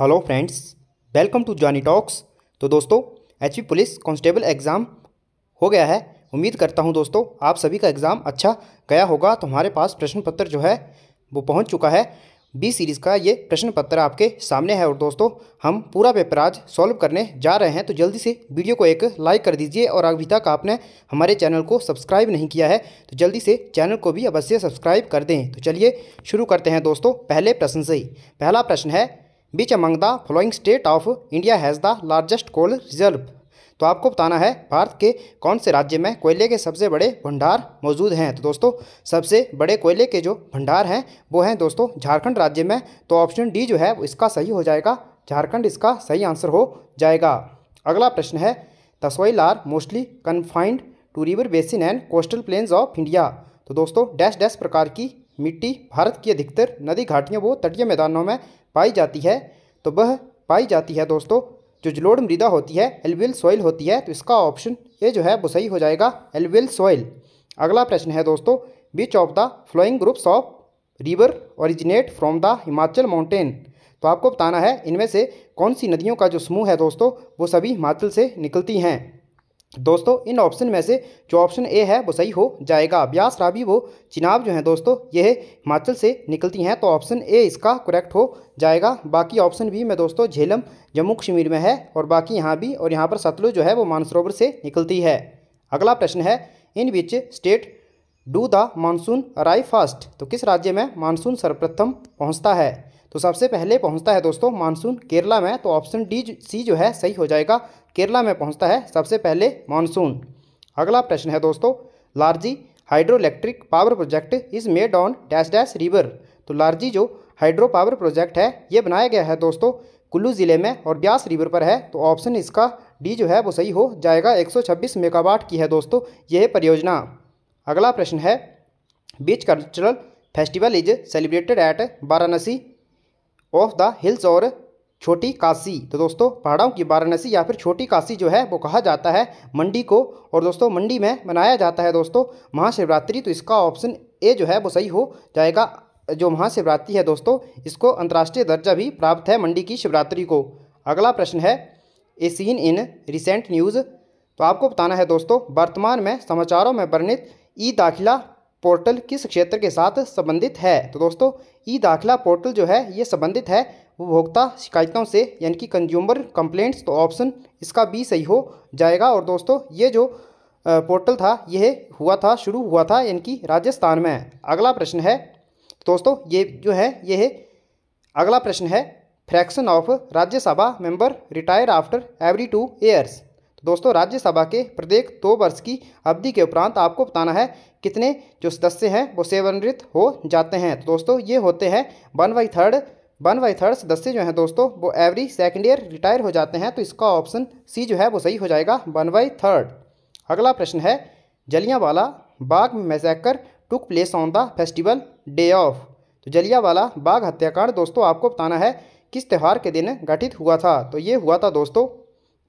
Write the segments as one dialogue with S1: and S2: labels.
S1: hello friends welcome to Johnny Talks तो दोस्तों H police constable exam हो गया है उम्मीद करता हूं दोस्तों आप सभी का एग्ज़ाम अच्छा गया होगा तो हमारे पास प्रश्न पत्र जो है वो पहुंच चुका है बी सीरीज़ का ये प्रश्न पत्र आपके सामने है और दोस्तों हम पूरा पेपर आज सॉल्व करने जा रहे हैं तो जल्दी से वीडियो को एक लाइक कर दीजिए और अभी तक आपने हमारे चैनल को सब्सक्राइब नहीं किया है तो जल्दी से चैनल को भी अवश्य सब्सक्राइब कर दें तो चलिए शुरू करते हैं दोस्तों पहले प्रश्न से ही पहला प्रश्न है which among the following state of India has the largest coal reserve तो आपको बताना है भारत के कौन से राज्य में कोयले के सबसे बड़े भंडार मौजूद हैं तो दोस्तों सबसे बड़े कोयले के जो भंडार हैं वो हैं दोस्तों झारखंड राज्य में तो ऑप्शन डी जो है इसका सही हो जाएगा झारखंड इसका सही आंसर हो जाएगा अगला प्रश्न है they are mostly confined to river basin and coastal plains of India तो दोस्तों डैश डैश प्रकार की मिट्टी भारत की अधिकतर नदी घाटियों व तटीय मैदानों में पाई जाती है तो वह पाई जाती है दोस्तों जो जलोड मृदा होती है एलविल सॉइल होती है तो इसका ऑप्शन ए जो है वो सही हो जाएगा एलविल सॉइल अगला प्रश्न है दोस्तों which of the following groups of river originate from the Himachal mountain तो आपको बताना है इनमें से कौन सी नदियों का जो समूह है दोस्तों वो सभी हिमाचल से निकलती हैं दोस्तों इन ऑप्शन में से जो ऑप्शन ए है वो सही हो जाएगा ब्यास रावी वो चिनाब जो है दोस्तों यह हिमाचल से निकलती हैं तो ऑप्शन ए इसका करेक्ट हो जाएगा बाकी ऑप्शन बी में दोस्तों झेलम जम्मू कश्मीर में है और बाकी यहाँ भी और यहाँ पर सतलुज जो है वो मानसरोवर से निकलती है अगला प्रश्न है in which state do the monsoon arrive fast तो किस राज्य में मानसून सर्वप्रथम पहुँचता है तो सबसे पहले पहुंचता है दोस्तों मानसून केरला में तो ऑप्शन डी सी जो है सही हो जाएगा केरला में पहुंचता है सबसे पहले मानसून अगला प्रश्न है दोस्तों Larji hydro electric power project is made on dash dash river तो लार्जी जो हाइड्रो पावर प्रोजेक्ट है ये बनाया गया है दोस्तों कुल्लू ज़िले में और ब्यास रिवर पर है तो ऑप्शन इसका डी जो है वो सही हो जाएगा 126 मेगावाट की है दोस्तों यह परियोजना अगला प्रश्न है which cultural festival is celebrated at Varanasi of the hills और छोटी काशी तो दोस्तों पहाड़ों की वाराणसी या फिर छोटी काशी जो है वो कहा जाता है मंडी को और दोस्तों मंडी में मनाया जाता है दोस्तों महाशिवरात्रि तो इसका ऑप्शन ए जो है वो सही हो जाएगा जो महाशिवरात्रि है दोस्तों इसको अंतर्राष्ट्रीय दर्जा भी प्राप्त है मंडी की शिवरात्रि को अगला प्रश्न है as seen in recent news तो आपको बताना है दोस्तों वर्तमान में समाचारों में वर्णित ई दाखिला पोर्टल किस क्षेत्र के साथ संबंधित है तो दोस्तों ई दाखिला पोर्टल जो है ये संबंधित है उपभोक्ता शिकायतों से यानी कि कंज्यूमर कंप्लेंट्स तो ऑप्शन इसका बी सही हो जाएगा और दोस्तों ये जो पोर्टल था यह हुआ था शुरू हुआ था यानी कि राजस्थान में अगला प्रश्न है दोस्तों ये जो है यह अगला प्रश्न है fraction of Rajya Sabha member retire after every two years दोस्तों राज्यसभा के प्रत्येक दो वर्ष की अवधि के उपरांत आपको बताना है कितने जो सदस्य हैं वो सेवनृत हो जाते हैं तो दोस्तों ये होते हैं one by third one by third सदस्य जो हैं दोस्तों वो एवरी सेकेंड ईयर रिटायर हो जाते हैं तो इसका ऑप्शन सी जो है वो सही हो जाएगा वन बाई थर्ड अगला प्रश्न है Jallianwala Bagh massacre took place on the festival day of तो जलियावाला बाग हत्याकांड दोस्तों आपको बताना है किस त्यौहार के दिन गठित हुआ था तो ये हुआ था दोस्तों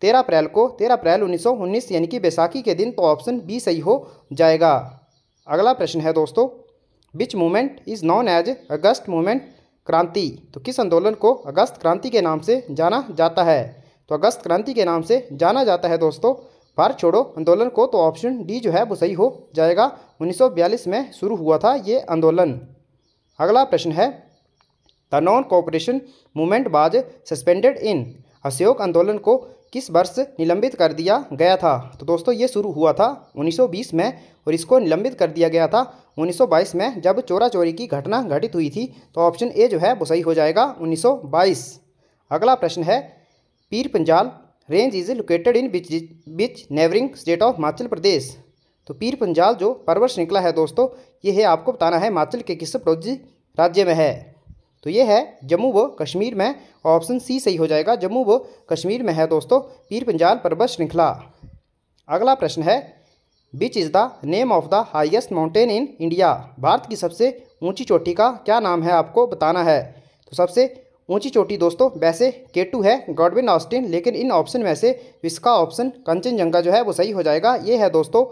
S1: तेरह अप्रैल को तेरह अप्रैल उन्नीस उन्नीस यानी कि बैसाखी के दिन तो ऑप्शन बी सही हो जाएगा अगला प्रश्न है दोस्तों which movement is known as August movement Kranti तो किस आंदोलन को अगस्त क्रांति के नाम से जाना जाता है तो अगस्त क्रांति के नाम से जाना जाता है दोस्तों भारत छोड़ो आंदोलन को तो ऑप्शन डी जो है वो सही हो जाएगा 1942 में शुरू हुआ था ये आंदोलन अगला प्रश्न है the non cooperation movement was suspended in अशोक आंदोलन को किस वर्ष निलंबित कर दिया गया था तो दोस्तों ये शुरू हुआ था 1920 में और इसको निलंबित कर दिया गया था 1922 में जब चोरा चोरी की घटना घटित हुई थी तो ऑप्शन ए जो है वो सही हो जाएगा 1922 अगला प्रश्न है Pir Panjal range is located in which which neighbouring state of Himachal Pradesh तो पीर पंजाल जो पर्वत श्रृंखला है दोस्तों ये है आपको बताना है हिमाचल के किस प्रोजी राज्य में है तो ये है जम्मू व कश्मीर में ऑप्शन सी सही हो जाएगा जम्मू व कश्मीर में है दोस्तों पीर पंजाल पर्वत श्रृंखला अगला प्रश्न है which is the name of the highest mountain in India Bharat की सबसे ऊंची चोटी का क्या नाम है आपको बताना है तो सबसे ऊंची चोटी दोस्तों वैसे के टू है गॉडविन ऑस्टिन लेकिन इन ऑप्शन में से इसका ऑप्शन कंचनजंगा जो है वो सही हो जाएगा ये है दोस्तों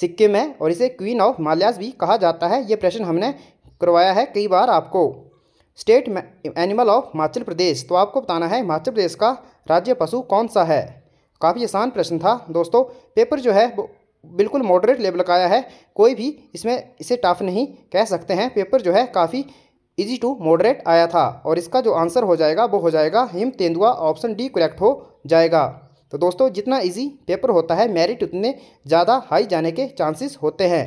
S1: सिक्किम है और इसे क्वीन ऑफ माल्यास भी कहा जाता है ये प्रश्न हमने करवाया है कई बार आपको state animal of Himachal Pradesh तो आपको बताना है हिमाचल प्रदेश का राज्य पशु कौन सा है काफ़ी आसान प्रश्न था दोस्तों पेपर जो है वो बिल्कुल मॉडरेट लेवल का आया है कोई भी इसमें इसे टफ नहीं कह सकते हैं पेपर जो है काफ़ी इजी टू मॉडरेट आया था और इसका जो आंसर हो जाएगा वो हो जाएगा हिम तेंदुआ ऑप्शन डी करेक्ट हो जाएगा तो दोस्तों जितना इजी पेपर होता है मेरिट उतने ज़्यादा हाई जाने के चांसेस होते हैं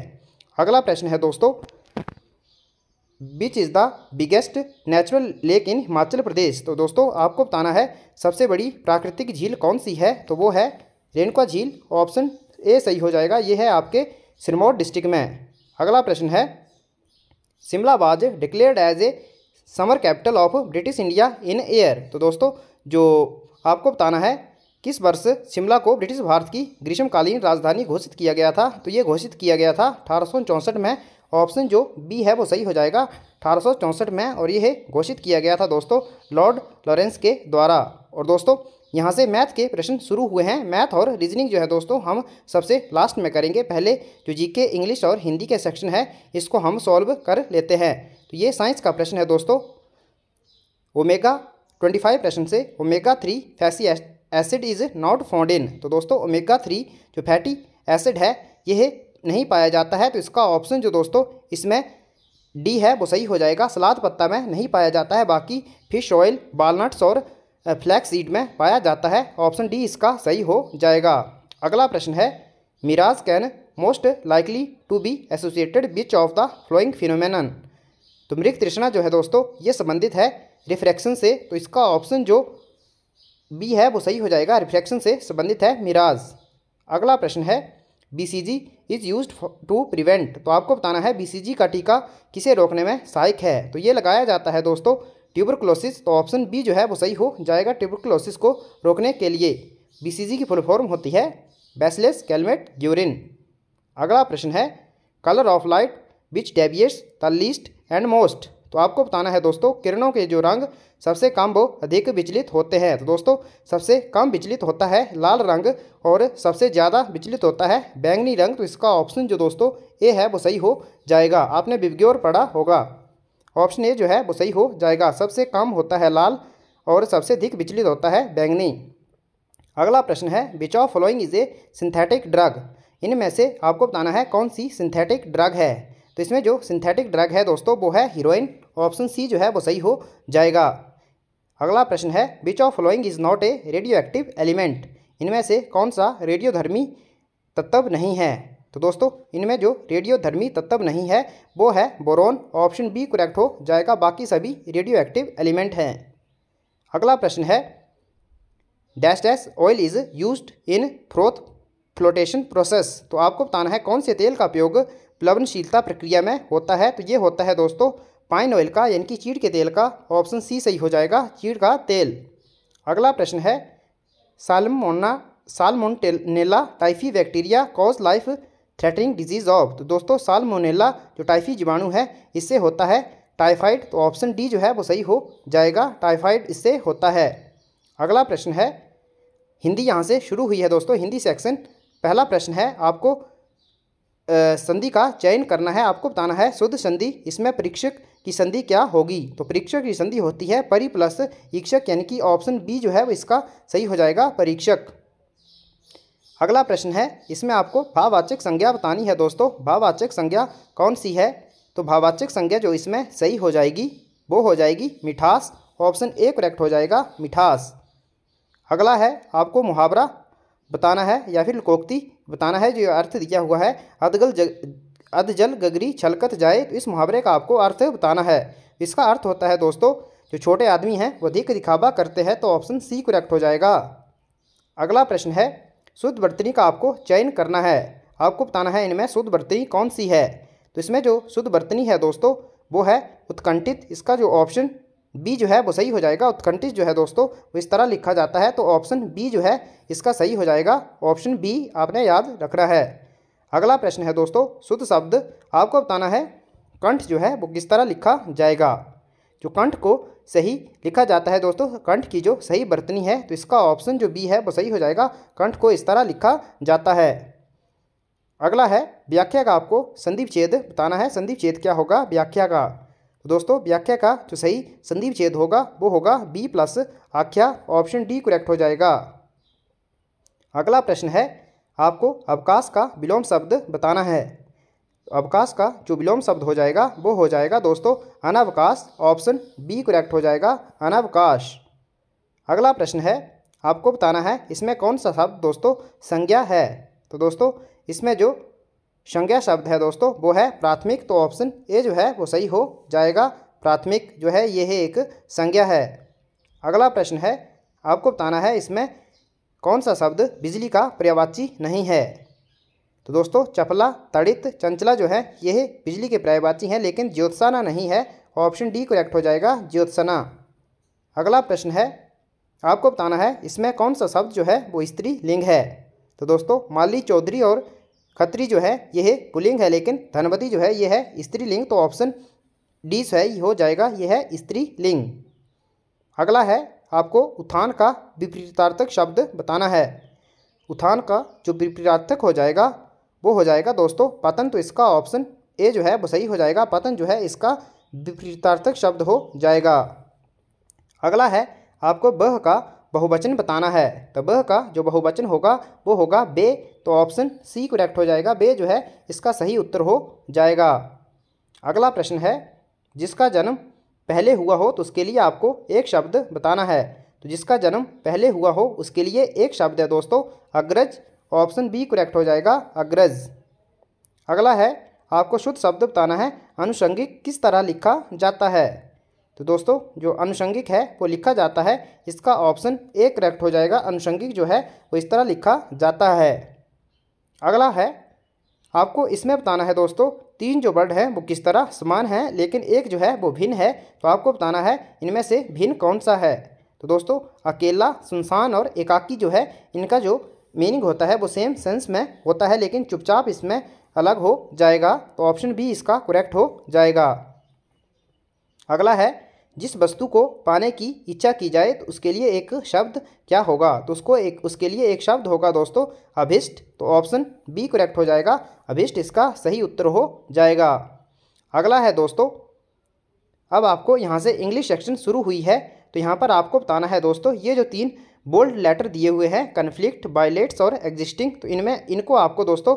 S1: अगला प्रश्न है दोस्तों which is the biggest natural lake in Himachal Pradesh तो दोस्तों आपको बताना है सबसे बड़ी प्राकृतिक झील कौन सी है तो वो है रेणुका झील ऑप्शन ए सही हो जाएगा ये है आपके सिरमौर डिस्ट्रिक्ट में अगला प्रश्न है Shimla was declared as a summer capital of British India in year तो दोस्तों जो आपको बताना है किस वर्ष शिमला को ब्रिटिश भारत की ग्रीष्मकालीन राजधानी घोषित किया गया था तो ये घोषित किया गया था अठारह में ऑप्शन जो बी है वो सही हो जाएगा अठारह में और यह घोषित किया गया था दोस्तों लॉर्ड लॉरेंस के द्वारा और दोस्तों यहाँ से मैथ के प्रश्न शुरू हुए हैं मैथ और रीजनिंग जो है दोस्तों हम सबसे लास्ट में करेंगे पहले जो जी के इंग्लिश और हिंदी के सेक्शन है इसको हम सॉल्व कर लेते हैं तो ये साइंस का प्रश्न है दोस्तों ओमेगा ट्वेंटी फाइव प्रश्न से omega three fatty acid is not found in तो दोस्तों ओमेगा थ्री जो फैटी एसिड है यह नहीं पाया जाता है तो इसका ऑप्शन जो दोस्तों इसमें डी है वो सही हो जाएगा सलाद पत्ता में नहीं पाया जाता है बाकी फिश ऑयल वालनट्स और फ्लैक्स सीड में पाया जाता है ऑप्शन डी इसका सही हो जाएगा अगला प्रश्न है mirage can most likely to be associated which of the following phenomena तो मृग तृष्णा जो है दोस्तों ये संबंधित है रिफ्रैक्शन से तो इसका ऑप्शन जो बी है वो सही हो जाएगा रिफ्रैक्शन से संबंधित है मिराज अगला प्रश्न है B C G is use to prevent तो आपको बताना है बी सी जी का टीका किसे रोकने में सहायक है तो ये लगाया जाता है दोस्तों ट्यूबरक्लोसिस तो ऑप्शन बी जो है वो सही हो जाएगा ट्यूबरक्लोसिस को रोकने के लिए बीसीजी की फुल फॉर्म होती है बेसलेस कैलमेट ग्यूरिन अगला प्रश्न है colour of light which deviates the least and most तो आपको बताना है दोस्तों किरणों के जो रंग सबसे कम वो अधिक विचलित होते हैं तो दोस्तों सबसे कम विचलित होता है लाल रंग और सबसे ज़्यादा विचलित होता है बैंगनी रंग तो इसका ऑप्शन जो दोस्तों ए है वो सही हो जाएगा आपने बिबग्योर पढ़ा होगा ऑप्शन ए जो है वो सही हो जाएगा सबसे कम होता है लाल और सबसे अधिक विचलित होता है बैंगनी अगला प्रश्न है which of following is a synthetic drug इनमें से आपको बताना है कौन सी सिंथेटिक ड्रग है तो इसमें जो सिंथेटिक ड्रग है दोस्तों वो है हीरोइन ऑप्शन सी जो है वो सही हो जाएगा अगला प्रश्न है which of following is not a radioactive element इनमें से कौन सा रेडियोधर्मी तत्व नहीं है तो दोस्तों इनमें जो रेडियोधर्मी तत्व नहीं है वो है बोरोन ऑप्शन बी करेक्ट हो जाएगा बाकी सभी रेडियो एक्टिव एलिमेंट हैं अगला प्रश्न है dash dash oil is use in froth flotation process तो आपको बताना है कौन से तेल का उपयोग प्लवनशीलता प्रक्रिया में होता है तो ये होता है दोस्तों पाइन ऑयल का यानी कि चीड़ के तेल का ऑप्शन सी सही हो जाएगा चीड़ का तेल अगला प्रश्न है सालमोना Salmonella typhi bacteria cause life threatening disease of तो दोस्तों सालमोनेला जो टाइफी जीवाणु है इससे होता है टाइफाइड तो ऑप्शन डी जो है वो सही हो जाएगा टाइफाइड इससे होता है अगला प्रश्न है हिंदी यहाँ से शुरू हुई है दोस्तों हिंदी सेक्शन पहला प्रश्न है आपको संधि का चयन करना है आपको बताना है शुद्ध संधि इसमें परीक्षक की संधि क्या होगी तो परीक्षक की संधि होती है परी प्लस ईक्षक यानी कि ऑप्शन बी जो है वो इसका सही हो जाएगा परीक्षक अगला प्रश्न है इसमें आपको भाववाचक संज्ञा बतानी है दोस्तों भाववाचक संज्ञा कौन सी है तो भाववाचक संज्ञा जो इसमें सही हो जाएगी वो हो जाएगी मिठास ऑप्शन ए करेक्ट हो जाएगा मिठास अगला है आपको मुहावरा बताना है या फिर कोक्ति बताना है जो अर्थ दिया हुआ है अदगल जग अधजल गगरी छलकत जाए तो इस मुहावरे का आपको अर्थ बताना है इसका अर्थ होता है दोस्तों जो छोटे आदमी हैं वो अधिक दिखावा करते हैं तो ऑप्शन सी करेक्ट हो जाएगा अगला प्रश्न है शुद्ध बर्तनी का आपको चयन करना है आपको बताना है इनमें शुद्ध बर्तनी कौन सी है तो इसमें जो शुद्ध बर्तनी है दोस्तों वो है उत्कंठित इसका जो ऑप्शन बी जो है वो सही हो जाएगा उत्कंठित जो है दोस्तों वो इस तरह लिखा जाता है तो ऑप्शन बी जो है इसका सही हो जाएगा ऑप्शन बी आपने याद रखना है अगला प्रश्न है दोस्तों शुद्ध शब्द आपको बताना है कंठ जो है वो किस तरह लिखा जाएगा जो कंठ को सही लिखा जाता है दोस्तों कंठ की जो सही बर्तनी है तो इसका ऑप्शन जो बी है वो सही हो जाएगा कंठ को इस तरह लिखा जाता है अगला है व्याख्या का आपको संदीप छेद बताना है संदीप छेद क्या होगा व्याख्या का तो दोस्तों व्याख्या का जो सही संदीप छेद होगा वो होगा बी प्लस आख्या ऑप्शन डी करेक्ट हो जाएगा अगला प्रश्न है आपको अवकाश का विलोम शब्द बताना है अवकाश का जो विलोम शब्द हो जाएगा वो हो जाएगा दोस्तों अनावकाश ऑप्शन बी करेक्ट हो जाएगा अनावकाश अगला प्रश्न है आपको बताना है इसमें कौन सा शब्द दोस्तों संज्ञा है तो दोस्तों इसमें जो संज्ञा शब्द है दोस्तों वो है प्राथमिक तो ऑप्शन ए जो है वो सही हो जाएगा प्राथमिक जो है यह एक संज्ञा है अगला प्रश्न है आपको बताना है इसमें कौन सा शब्द बिजली का पर्यावाची नहीं है तो दोस्तों चपला तड़ित चंचला जो है यह बिजली के पर्यायवाची हैं लेकिन ज्योत्साना नहीं है ऑप्शन डी करेक्ट हो जाएगा ज्योत्सना अगला प्रश्न है आपको बताना है इसमें कौन सा शब्द जो है वो स्त्री लिंग है तो दोस्तों माली चौधरी और खत्री जो है यह पुलिंग है लेकिन धनवती जो है यह है स्त्रीलिंग तो ऑप्शन डी से है हो जाएगा यह है स्त्रीलिंग अगला है आपको उत्थान का विपरीतार्थक शब्द बताना है उत्थान का जो विपरीतार्थक हो जाएगा वो हो जाएगा दोस्तों पतन तो इसका ऑप्शन ए जो है वो सही हो जाएगा पतन जो है इसका विपरीतार्थक शब्द हो जाएगा अगला है आपको बह का बहुवचन बताना है तो बह का जो बहुवचन होगा वो होगा बे तो ऑप्शन सी करेक्ट हो जाएगा बे जो है इसका सही उत्तर हो जाएगा अगला प्रश्न है जिसका जन्म पहले हुआ हो तो उसके लिए आपको एक शब्द बताना है तो जिसका जन्म पहले हुआ हो उसके लिए एक शब्द है दोस्तों अग्रज ऑप्शन बी करेक्ट हो जाएगा अग्रज अगला है आपको शुद्ध शब्द बताना है अनुषंगिक किस तरह लिखा जाता है तो दोस्तों जो अनुषंगिक है वो लिखा जाता है इसका ऑप्शन ए करेक्ट हो जाएगा अनुषंगिक जो है वो इस तरह लिखा जाता है अगला है आपको इसमें बताना है दोस्तों तीन जो वर्ड हैं वो किस तरह समान हैं लेकिन एक जो है वो भिन्न है तो आपको बताना है इनमें से भिन्न कौन सा है तो दोस्तों अकेला सुनसान और एकाकी जो है इनका जो मीनिंग होता है वो सेम सेंस में होता है लेकिन चुपचाप इसमें अलग हो जाएगा तो ऑप्शन बी इसका करेक्ट हो जाएगा अगला है जिस वस्तु को पाने की इच्छा की जाए तो उसके लिए एक शब्द क्या होगा तो उसको एक उसके लिए एक शब्द होगा दोस्तों अभिष्ट तो ऑप्शन बी करेक्ट हो जाएगा अभिष्ट इसका सही उत्तर हो जाएगा अगला है दोस्तों अब आपको यहाँ से इंग्लिश सेक्शन शुरू हुई है तो यहाँ पर आपको बताना है दोस्तों ये जो तीन बोल्ड लेटर दिए हुए हैं कन्फ्लिक्ट बायलेट्स और एग्जिस्टिंग तो इनमें इनको आपको दोस्तों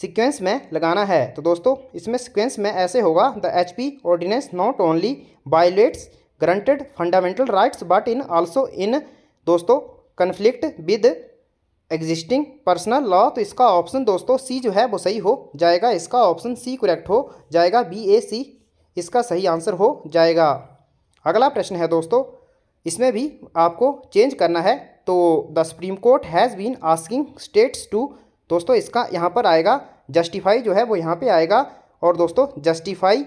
S1: सिक्वेंस में लगाना है तो दोस्तों इसमें सिक्वेंस में ऐसे होगा the H P ordinance not only violates granted fundamental rights but in also in दोस्तों conflict with existing personal law तो इसका ऑप्शन दोस्तों सी जो है वो सही हो जाएगा इसका ऑप्शन सी करेक्ट हो जाएगा बी ए सी इसका सही आंसर हो जाएगा अगला प्रश्न है दोस्तों इसमें भी आपको चेंज करना है तो the Supreme Court has been asking states to दोस्तों इसका यहाँ पर आएगा जस्टिफाई जो है वो यहाँ पे आएगा और दोस्तों जस्टिफाई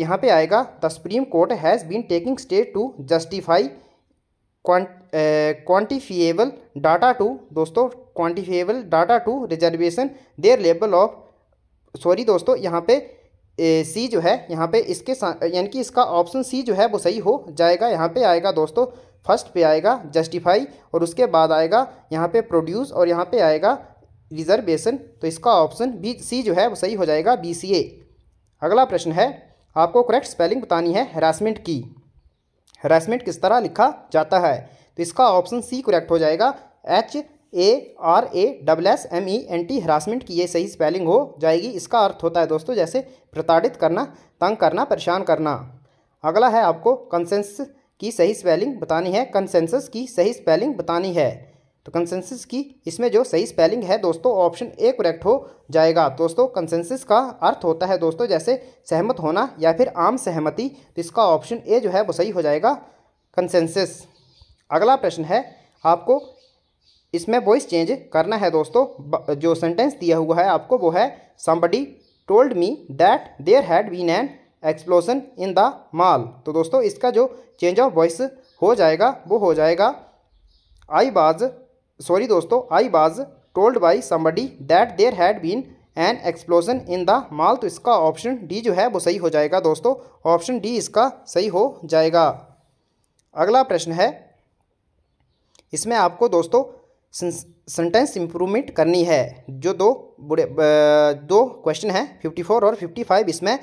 S1: यहाँ पे आएगा the Supreme Court has been taking state to justify quantifiable data to दोस्तों quantifiable data to reservation their level of sorry दोस्तों यहाँ पे सी जो है यहाँ पे इसके यानी कि इसका ऑप्शन सी जो है वो सही हो जाएगा यहाँ पे आएगा दोस्तों फर्स्ट पे आएगा जस्टिफाई और उसके बाद आएगा यहाँ पे प्रोड्यूस और यहाँ पे आएगा रिजर्वेशन तो इसका ऑप्शन बी सी जो है वो सही हो जाएगा बी सी ए अगला प्रश्न है आपको करेक्ट स्पेलिंग बतानी है हरासमेंट की हरासमेंट किस तरह लिखा जाता है तो इसका ऑप्शन सी करेक्ट हो जाएगा H A R A double S M E N T harassment की ये सही स्पेलिंग हो जाएगी इसका अर्थ होता है दोस्तों जैसे प्रताड़ित करना तंग करना परेशान करना अगला है आपको कंसेंसस की सही स्पेलिंग बतानी है कंसेंसस की सही स्पेलिंग बतानी है तो कंसेंसस की इसमें जो सही स्पेलिंग है दोस्तों ऑप्शन ए करेक्ट हो जाएगा दोस्तों कंसेंसस का अर्थ होता है दोस्तों जैसे सहमत होना या फिर आम सहमति तो इसका ऑप्शन ए जो है वो सही हो जाएगा कंसेंसस अगला प्रश्न है आपको इसमें वॉइस चेंज करना है दोस्तों जो सेंटेंस दिया हुआ है आपको वो है somebody told me that there had been an explosion in the mall तो दोस्तों इसका जो चेंज ऑफ वॉइस हो जाएगा वो हो जाएगा आई बाज सॉरी दोस्तों I was told by somebody that there had been an explosion in the mall तो इसका ऑप्शन डी जो है वो सही हो जाएगा दोस्तों ऑप्शन डी इसका सही हो जाएगा अगला प्रश्न है इसमें आपको दोस्तों सेंटेंस इम्प्रूवमेंट करनी है जो दो बुढ़े दो क्वेश्चन हैं फिफ्टी फोर और फिफ्टी फाइव इसमें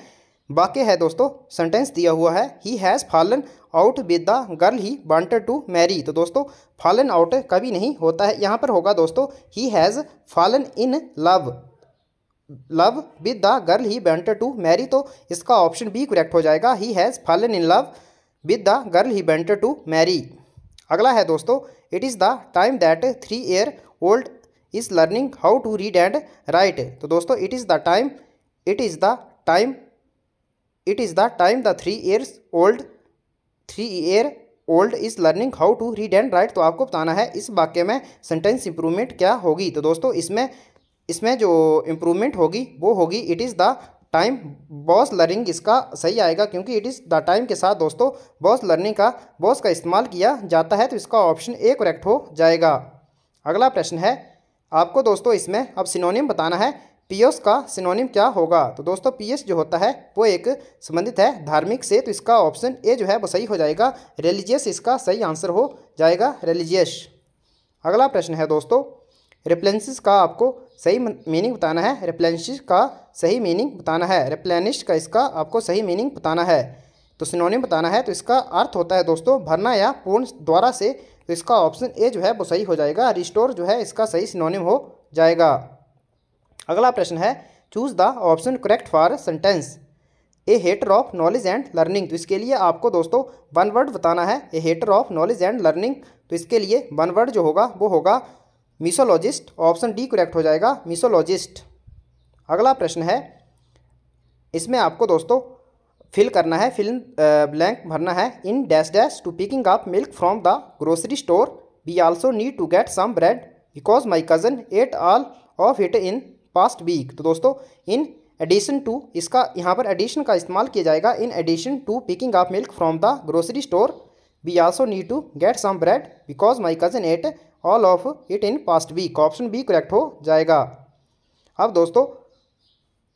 S1: बाकी है दोस्तों सेंटेंस दिया हुआ है he has fallen out with the girl he wanted to marry तो दोस्तों फॉलन आउट कभी नहीं होता है यहाँ पर होगा दोस्तों he has fallen in love love with the girl he wanted to marry तो इसका ऑप्शन बी करेक्ट हो जाएगा he has fallen in love with the girl he wanted to marry अगला है दोस्तों it is the time that three year old is learning how to read and write तो दोस्तों it is the time it is the time it is the time the three years old three year old is learning how to read and write तो आपको बताना है इस वाक्य में sentence improvement क्या होगी तो दोस्तों इसमें इसमें जो इम्प्रूवमेंट होगी वो होगी it is the time boss learning इसका सही आएगा क्योंकि इट इज़ द टाइम के साथ दोस्तों बॉस लर्निंग का बॉस का इस्तेमाल किया जाता है तो इसका ऑप्शन ए करेक्ट हो जाएगा अगला प्रश्न है आपको दोस्तों इसमें अब सिनोनिम बताना है पीएस का सिनोनिम क्या होगा तो दोस्तों पीएस जो होता है वो एक संबंधित है धार्मिक से तो इसका ऑप्शन ए जो है वो सही हो जाएगा रिलीजियस इसका सही आंसर हो जाएगा रिलीजियस अगला प्रश्न है दोस्तों रिप्लेंसिस का आपको सही मीनिंग बताना है रिप्लेनिश का सही मीनिंग बताना है रिप्लेनिश का इसका आपको सही मीनिंग बताना है तो सिनोनिम बताना है तो इसका अर्थ होता है दोस्तों भरना या पूर्ण द्वारा से तो इसका ऑप्शन ए जो है वो सही हो जाएगा रिस्टोर जो है इसका सही सिनोनिम हो जाएगा अगला प्रश्न है choose the option correct for sentence a hater of knowledge and learning तो इसके लिए आपको दोस्तों वन वर्ड बताना है a hater of knowledge and learning तो इसके लिए वन वर्ड जो होगा वो होगा मिसोलॉजिस्ट ऑप्शन डी करेक्ट हो जाएगा मिसोलॉजिस्ट अगला प्रश्न है इसमें आपको दोस्तों फिल करना है फिल ब्लैंक भरना है in dash dash to picking up milk from the grocery store we also need to get some bread because my cousin ate all of it in past week तो दोस्तों इन addition to इसका यहाँ पर addition का इस्तेमाल किया जाएगा in addition to picking up milk from the grocery store we also need to get some bread because my cousin ate all of it in past week option B correct हो जाएगा अब दोस्तों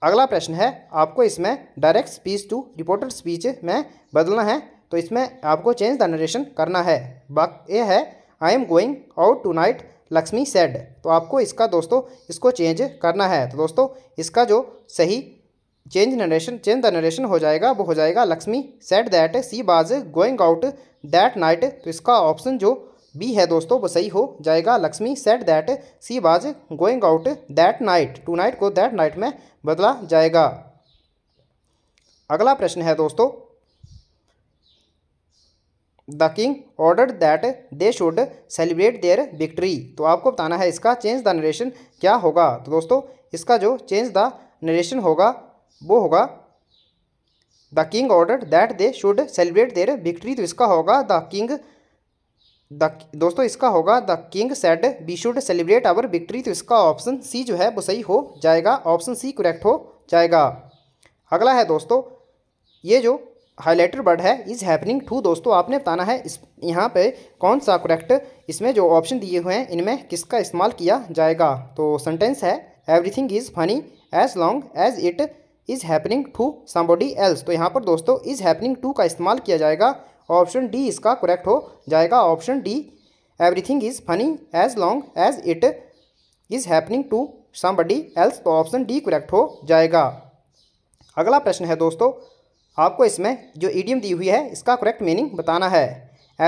S1: अगला प्रश्न है आपको इसमें direct speech to reported speech में बदलना है तो इसमें आपको चेंज द नरेशन करना है बाक ये है I am going out tonight Lakshmi said तो आपको इसका दोस्तों इसको चेंज करना है तो दोस्तों इसका जो सही change narration change the narration हो जाएगा वो हो जाएगा लक्ष्मी सेड दैट सी बाज गोइंग आउट दैट नाइट तो इसका ऑप्शन जो बी है दोस्तों वो सही हो जाएगा Lakshmi said that she was going out that night tonight को दैट नाइट में बदला जाएगा अगला प्रश्न है दोस्तों the king order that they should celebrate their victory तो आपको बताना है इसका चेंज द नरेशन क्या होगा तो दोस्तों इसका जो चेंज द नरेशन होगा वो होगा the king order that they should celebrate their victory तो इसका होगा द किंग द दोस्तों इसका होगा the king said we should celebrate our victory तो इसका ऑप्शन सी जो है वो सही हो जाएगा ऑप्शन सी करेक्ट हो जाएगा अगला है दोस्तों ये जो हाईलाइटर वर्ड है इज़ हैपनिंग टू दोस्तों आपने बताना है इस यहाँ पे कौन सा करेक्ट इसमें जो ऑप्शन दिए हुए हैं इनमें किसका इस्तेमाल किया जाएगा तो सेंटेंस है everything is funny as long as it is happening to somebody else तो यहाँ पर दोस्तों इज़ हैपनिंग टू का इस्तेमाल किया जाएगा ऑप्शन डी इसका करेक्ट हो जाएगा option D everything is funny as long as it is happening to somebody else तो ऑप्शन डी करेक्ट हो जाएगा अगला प्रश्न है दोस्तों आपको इसमें जो ईडियम दी हुई है इसका करेक्ट मीनिंग बताना है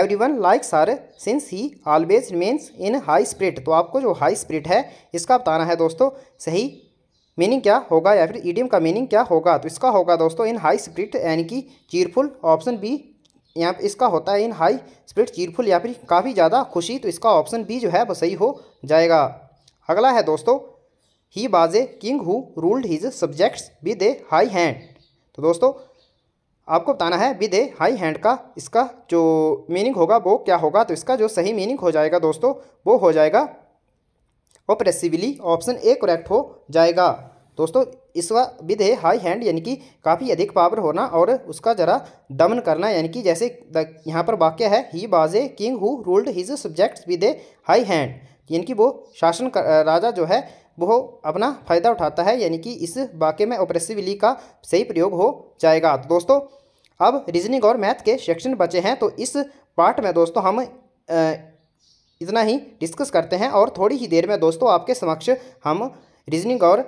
S1: everyone like sir since he always remains in high spirit तो आपको जो हाई स्प्रिट है इसका बताना है दोस्तों सही मीनिंग क्या होगा या फिर ईडियम का मीनिंग क्या होगा तो इसका होगा दोस्तों इन हाई स्प्रिट यानी कि चीरफुल ऑप्शन बी यहाँ इसका होता है इन हाई स्प्रिट चीरफुल या फिर काफ़ी ज़्यादा खुशी तो इसका ऑप्शन बी जो है वो सही हो जाएगा अगला है दोस्तों he was a king who ruled his subjects with a high hand तो दोस्तों आपको बताना है विद ए हाई हैंड का इसका जो मीनिंग होगा वो क्या होगा तो इसका जो सही मीनिंग हो जाएगा दोस्तों वो हो जाएगा ओप्रेसिवली ऑप्शन ए करेक्ट हो जाएगा दोस्तों इसका ए हाई हैंड यानी कि काफ़ी अधिक पावर होना और उसका जरा दमन करना यानी कि जैसे यहाँ पर वाक्य है he a king who ruled his subjects with a high hand यानी कि वो शासन राजा जो है वो अपना फायदा उठाता है यानी कि इस वाक्य में ऑपरेसिविली का सही प्रयोग हो जाएगा दोस्तों अब रीजनिंग और मैथ के सेक्शन बचे हैं तो इस पार्ट में दोस्तों हम इतना ही डिस्कस करते हैं और थोड़ी ही देर में दोस्तों आपके समक्ष हम रीजनिंग और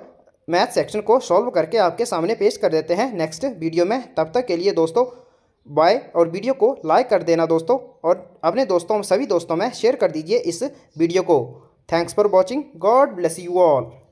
S1: मैथ सेक्शन को सॉल्व करके आपके सामने पेश कर देते हैं नेक्स्ट वीडियो में तब तक के लिए दोस्तों बाय और वीडियो को लाइक कर देना दोस्तों और अपने दोस्तों सभी दोस्तों में शेयर कर दीजिए इस वीडियो को thanks for watching God bless you all